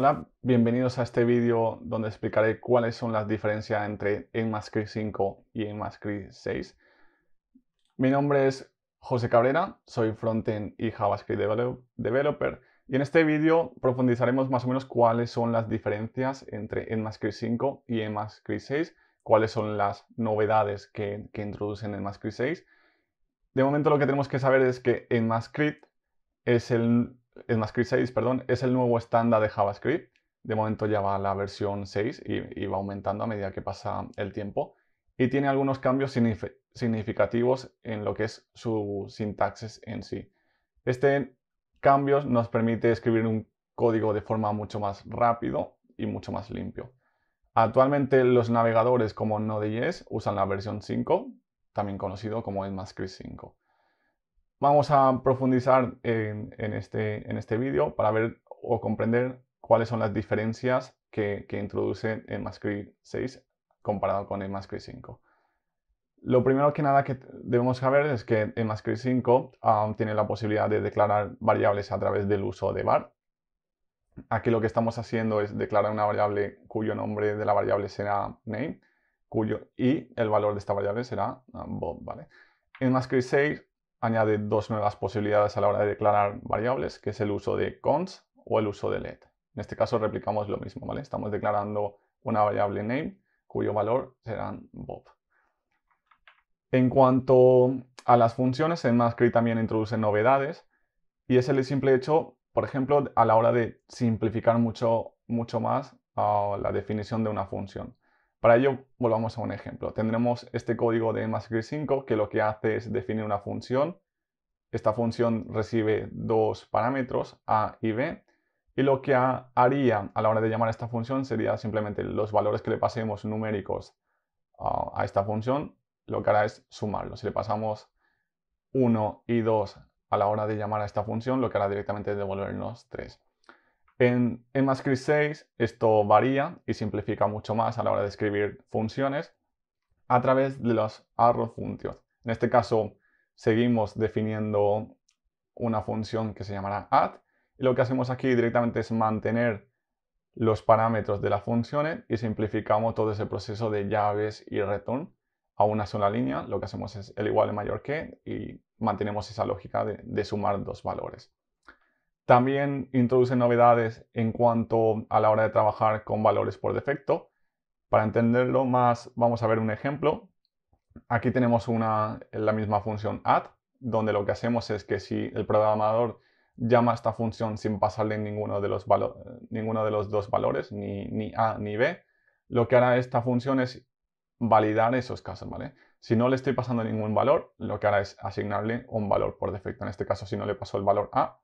Hola, bienvenidos a este vídeo donde explicaré cuáles son las diferencias entre ENMAScript 5 y ENMAScript 6. Mi nombre es José Cabrera, soy frontend y JavaScript developer y en este vídeo profundizaremos más o menos cuáles son las diferencias entre ENMAScript 5 y ENMAScript 6, cuáles son las novedades que, que introducen ENMAScript 6. De momento lo que tenemos que saber es que ENMAScript es el es 6, perdón, es el nuevo estándar de JavaScript. De momento ya va la versión 6 y, va aumentando a medida que pasa el tiempo. Y tiene algunos cambios significativos en lo que es su sintaxis en sí. Este cambio nos permite escribir un código de forma mucho más rápido y mucho más limpio. Actualmente los navegadores como Node.js usan la versión 5, también conocido como ECMAScript 5. Vamos a profundizar en, este, en este vídeo para ver o comprender cuáles son las diferencias que, introduce el 6 comparado con el 5. Lo primero que nada que debemos saber es que el 5 um, tiene la posibilidad de declarar variables a través del uso de var. Aquí lo que estamos haciendo es declarar una variable cuyo nombre de la variable será name cuyo, y el valor de esta variable será um, bob. ¿vale? En 6 añade dos nuevas posibilidades a la hora de declarar variables, que es el uso de const o el uso de let. En este caso replicamos lo mismo, ¿vale? Estamos declarando una variable name cuyo valor serán Bob. En cuanto a las funciones, en Mascri también introduce novedades y es el simple hecho, por ejemplo, a la hora de simplificar mucho, mucho más ah, la definición de una función. Para ello, volvamos a un ejemplo. Tendremos este código de MASQL 5 que lo que hace es definir una función. Esta función recibe dos parámetros, A y B, y lo que haría a la hora de llamar a esta función sería simplemente los valores que le pasemos numéricos ah, a esta función, lo que hará es sumarlos. Si le pasamos 1 y 2 a la hora de llamar a esta función, lo que hará directamente es devolvernos 3. En MScript 6 esto varía y simplifica mucho más a la hora de escribir funciones a través de los arrow functions. En este caso seguimos definiendo una función que se llamará add y lo que hacemos aquí directamente es mantener los parámetros de las funciones y simplificamos todo ese proceso de llaves y return a una sola línea. Lo que hacemos es el igual el mayor que y mantenemos esa lógica de sumar dos valores. También introduce novedades en cuanto a la hora de trabajar con valores por defecto. Para entenderlo más, vamos a ver un ejemplo. Aquí tenemos la misma función add, donde lo que hacemos es que si el programador llama a esta función sin pasarle ninguno de los, ninguno de los dos valores, ni, ni, A ni B, lo que hará esta función es validar esos casos, ¿vale? Si no le estoy pasando ningún valor, lo que hará es asignarle un valor por defecto. En este caso, si no le paso el valor A,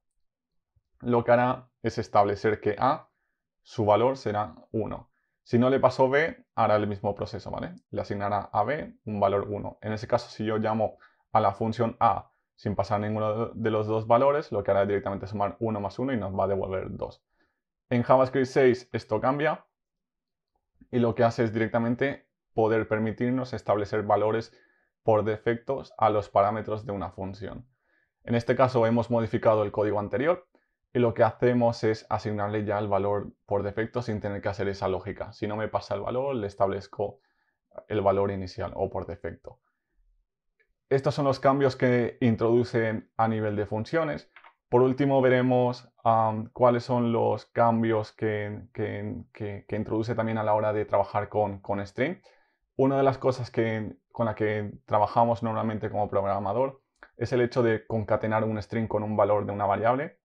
lo que hará es establecer que A, su valor será 1. Si no le pasó B, hará el mismo proceso, ¿vale? Le asignará a B un valor 1. En ese caso, si yo llamo a la función A sin pasar ninguno de los dos valores, lo que hará es directamente sumar 1 más 1 y nos va a devolver 2. En JavaScript 6 esto cambia y lo que hace es directamente poder permitirnos establecer valores por defectos a los parámetros de una función. En este caso hemos modificado el código anterior y lo que hacemos es asignarle ya el valor por defecto sin tener que hacer esa lógica. Si no me pasa el valor, le establezco el valor inicial o por defecto. Estos son los cambios que introducen a nivel de funciones. Por último, veremos cuáles son los cambios que, introduce también a la hora de trabajar con, con Una de las cosas que, con la que trabajamos normalmente como programador es el hecho de concatenar un string con un valor de una variable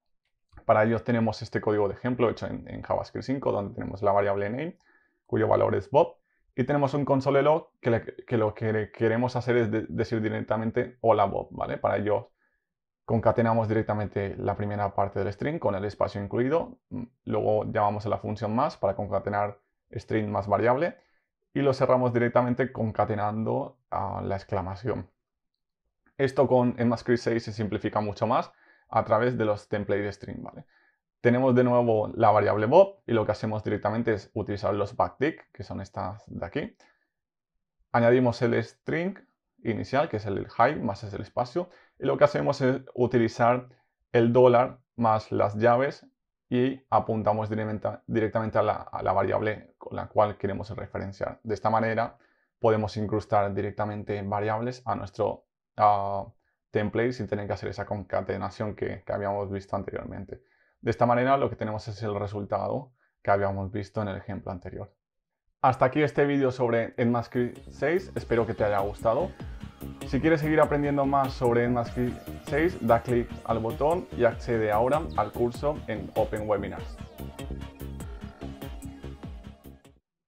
para ello tenemos este código de ejemplo hecho en, JavaScript 5, donde tenemos la variable name, cuyo valor es Bob, y tenemos un console log que, lo que queremos hacer es decir directamente hola Bob, ¿vale? Para ello concatenamos directamente la primera parte del string con el espacio incluido, mm, luego llamamos a la función más para concatenar string más variable y lo cerramos directamente concatenando ah, la exclamación. Esto con ECMAScript 6 se simplifica mucho más a través de los template string, ¿vale? Tenemos de nuevo la variable bob y lo que hacemos directamente es utilizar los backtick, que son estas de aquí. Añadimos el string inicial, que es el high, más es el espacio. Y lo que hacemos es utilizar el dólar más las llaves y apuntamos directamente a la, a la, variable con la cual queremos referenciar. De esta manera podemos incrustar directamente variables a nuestro, Templates sin tener que hacer esa concatenación que, habíamos visto anteriormente. De esta manera lo que tenemos es el resultado que habíamos visto en el ejemplo anterior. Hasta aquí este vídeo sobre EnMascript 6, espero que te haya gustado. Si quieres seguir aprendiendo más sobre Enmascript 6, da clic al botón y accede ahora al curso en Open Webinars.